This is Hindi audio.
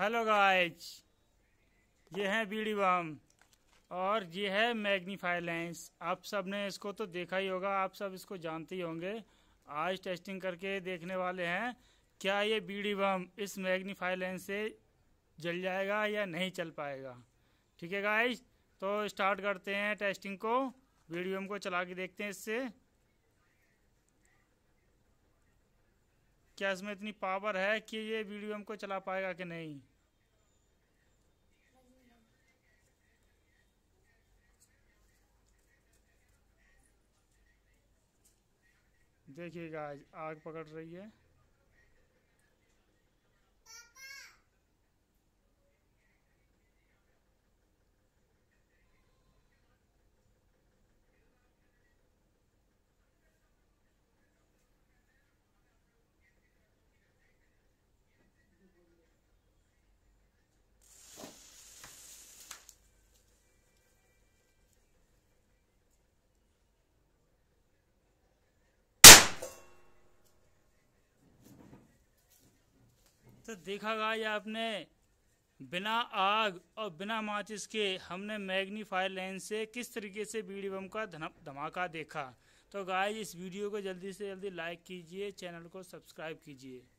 हेलो गाइज ये है बीड़ी बम और ये है मैग्नीफाई लेंस आप सब ने इसको तो देखा ही होगा आप सब इसको जानते ही होंगे आज टेस्टिंग करके देखने वाले हैं क्या ये बीड़ी बम इस मैग्नीफाई लेंस से जल जाएगा या नहीं चल पाएगा ठीक है गाइज तो स्टार्ट करते हैं टेस्टिंग को बीड़ी बम को चला के देखते हैं इससे क्या इसमें इतनी पावर है कि ये वीडियो हमको चला पाएगा कि नहीं देखिएगा आग पकड़ रही है तो देखा गाइस आपने बिना आग और बिना माचिस के हमने मैग्नीफायर लेंस से किस तरीके से बीड़ी बम का धमाका देखा तो गाइस इस वीडियो को जल्दी से जल्दी लाइक कीजिए चैनल को सब्सक्राइब कीजिए